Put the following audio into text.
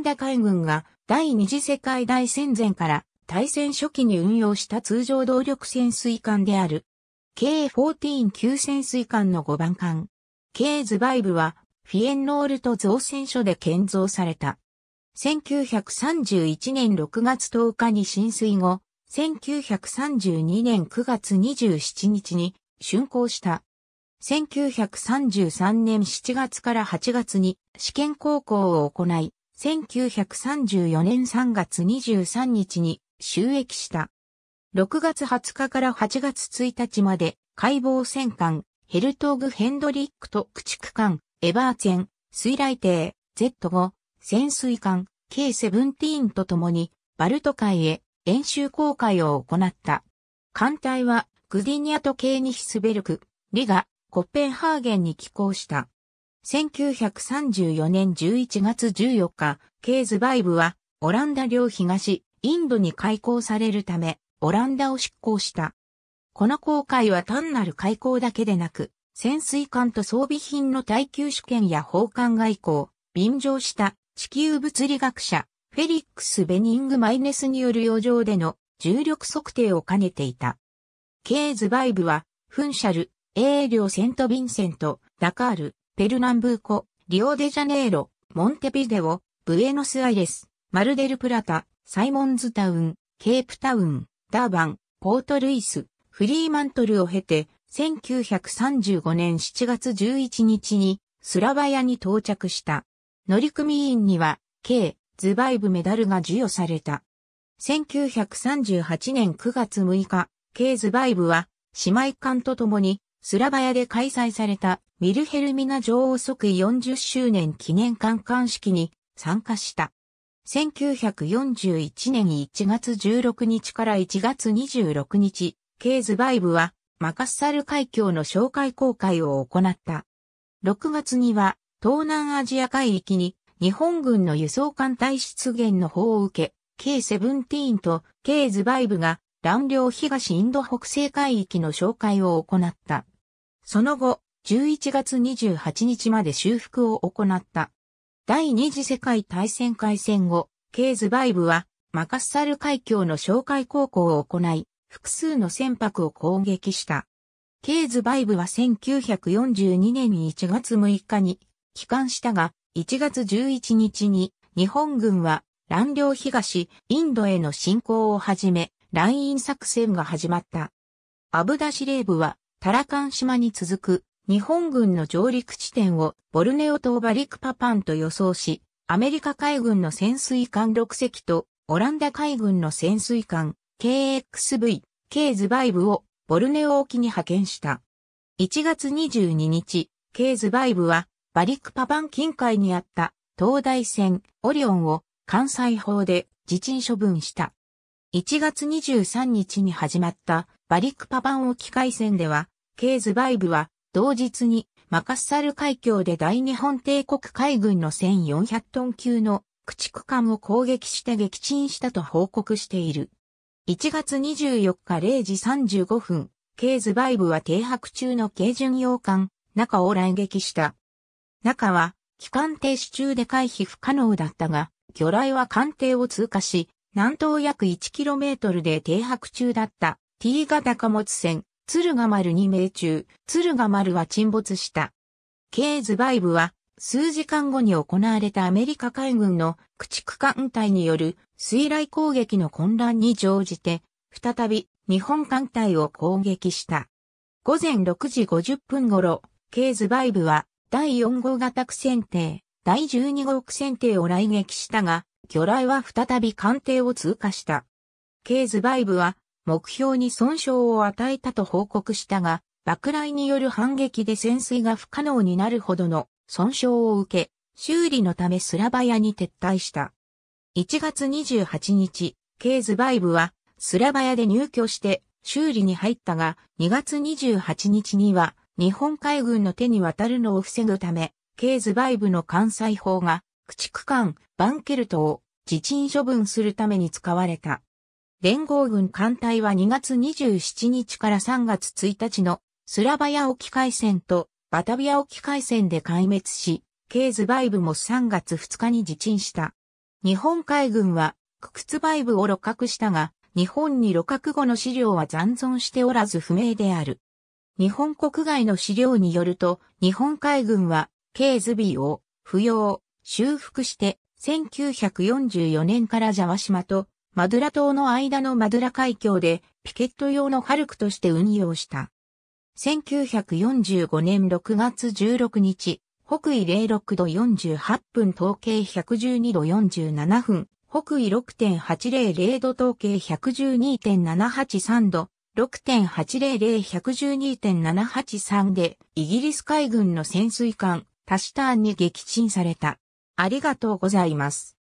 ンダ海軍が第二次世界大戦前から大戦初期に運用した通常動力潜水艦である。K14 級潜水艦の5番艦。K ズバイブはフィエンノールト造船所で建造された。1931年6月10日に浸水後、1932年9月27日に竣工した。1933年7月から8月に試験航行を行い、1934年3月23日に収益した。6月20日から8月1日まで、解剖戦艦、ヘルトーグ・ヘンドリックと駆逐艦、エバーツェン、水雷艇、Z5、潜水艦、K17 と共に、バルト海へ演習航海を行った。艦隊は、グディニアとケーニヒスベルク、リガ、コッペンハーゲンに寄港した。1934年11月14日、ケーズバイブは、オランダ領東、インドに開港されるため、オランダを出港した。この航海は単なる開港だけでなく、潜水艦と装備品の耐久試験や放艦外交、便乗した地球物理学者、フェリックス・ベニング・マイネスによる洋上での重力測定を兼ねていた。ケーズバイブは、フンシャル、エーリョ・セント・ヴィンセント、ダカール、ペルナンブーコ、リオデジャネイロ、モンテビデオ、ブエノスアイレス、マルデルプラタ、サイモンズタウン、ケープタウン、ダーバン、ポートルイス、フリーマントルを経て、1935年7月11日にスラバヤに到着した。乗組員には、K、ズバイブメダルが授与された。1938年9月6日、K ズバイブは、姉妹艦と共にスラバヤで開催されたミルヘルミナ女王即位40周年記念観艦式に参加した。1941年1月16日から1月26日、ケーズバイブはマカッサル海峡の紹介公開を行った。6月には東南アジア海域に日本軍の輸送艦隊出現の方を受け、K-17 と K ズバイブが、乱領東インド北西海域の紹介を行った。その後、11月28日まで修復を行った。第二次世界大戦開戦後、ケーズバイブは、マカッサル海峡の哨戒航行を行い、複数の船舶を攻撃した。ケーズバイブは1942年に1月6日に帰還したが、1月11日に日本軍は乱陵東インドへの侵攻を始め、ライン作戦が始まった。アブダ司令部はタラカン島に続く日本軍の上陸地点をボルネオ島バリクパパンと予想し、アメリカ海軍の潜水艦6隻とオランダ海軍の潜水艦 KXV、K ズバイブをボルネオ沖に派遣した。1月22日、K ズバイブはバリクパパン近海にあった東大船オリオンを関西砲で自陳処分した。1月23日に始まったバリクパン沖海戦では、ケーズバイブは同日にマカッサル海峡で大日本帝国海軍の1400トン級の駆逐艦を攻撃して撃沈したと報告している。1月24日0時35分、ケーズバイブは停泊中の軽巡洋艦、中を来撃した。中は、機関停止中で回避不可能だったが、魚雷は艦艇を通過し、南東約 1km で停泊中だった T 型貨物船、鶴ヶ丸に命中、鶴ヶ丸は沈没した。K ズバイブは、数時間後に行われたアメリカ海軍の駆逐艦隊による水雷攻撃の混乱に乗じて、再び日本艦隊を攻撃した。午前6時50分頃、ケーズバイブは第4号型区船艇、第12号区船艇を来撃したが、魚雷は再び艦艇を通過した。ケーズバイブは目標に損傷を与えたと報告したが、爆雷による反撃で潜水が不可能になるほどの損傷を受け、修理のためスラバヤに撤退した。1月28日、ケーズバイブはスラバヤで入居して修理に入ったが、2月28日には日本海軍の手に渡るのを防ぐため、ケーズバイブの艦載法が駆逐艦バンケルトを自陳処分するために使われた。連合軍艦隊は2月27日から3月1日のスラバヤ沖海戦とバタビア沖海戦で壊滅し、ケーズバイブも3月2日に自沈した。日本海軍はククツバイブを露獲したが、日本に露獲後の資料は残存しておらず不明である。日本国外の資料によると、日本海軍は、ケーズビーを、不要、修復して、1944年からジャワ島とマドゥラ島の間のマドゥラ海峡でピケット用のハルクとして運用した。1945年6月16日、北緯06度48分統計112度47分、北緯6.800度統計112.783度、6.800-112.783でイギリス海軍の潜水艦タシターンに撃沈された。ありがとうございます。